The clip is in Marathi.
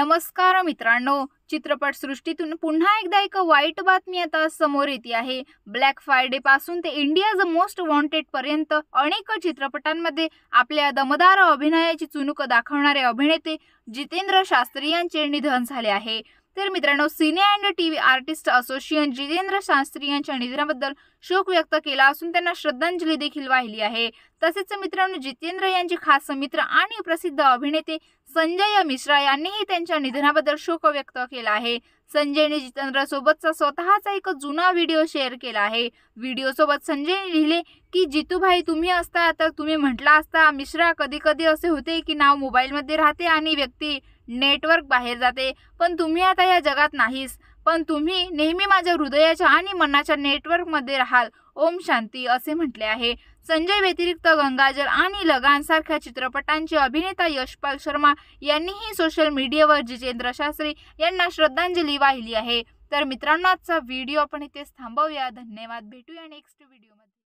नमस्कार मित्रांनो चित्रपट सृष्टीतून पुन्हा एकदा एक वाईट बातमी आता समोर येते आहे ब्लॅक फ्रायडे पासून ते इंडियाज मोस्ट वॉन्टेड पर्यंत अनेक चित्रपटांमध्ये आपल्या दमदार अभिनयाची चुनूक दाखवणारे अभिनेते जितेंद्र शास्त्री यांचे निधन झाले आहे तर मित्रांनो cine and T V artist association Jitendra Shastri यांच्या निधनाबद्दल शोक व्यक्त केला असून त्यांना श्रद्धांजली देखील वाहिली आहे तसेच मित्रांनो जितेंद्र यांचे खास मित्र आणि प्रसिद्ध अभिनेते संजय मिश्रा यांनीही त्यांच्या निधनाबद्दल शोक व्यक्त केला आहे संजयने सोबतचा स्वतःचा एक जुना व्हिडिओ शेअर केला आहे व्हिडिओसोबत संजयने लिहिले की जितूभाई तुम्ही असता तर तुम्ही म्हटला असता मिश्रा कधी कधी असे होते की नाव मोबाईलमध्ये राहते आणि व्यक्ती नेटवर्क बाहेर जाते पण तुम्ही आता या जगात नाहीस पण तुम्ही नेहमी माझ्या हृदयाच्या आणि मनाच्या नेटवर्कमध्ये राहाल ओम शांती असे म्हटले आहे संजय व्यतिरिक्त गंगाजल आणि लगानसारख्या चित्रपटांचे अभिनेता यशपाल शर्मा यांनीही सोशल मीडियावर जितेंद्र शास्त्री यांना श्रद्धांजली वाहिली आहे तर मित्रांनो आजचा व्हिडिओ आपण इथेच थांबवूया धन्यवाद भेटूया नेक्स्ट व्हिडिओमध्ये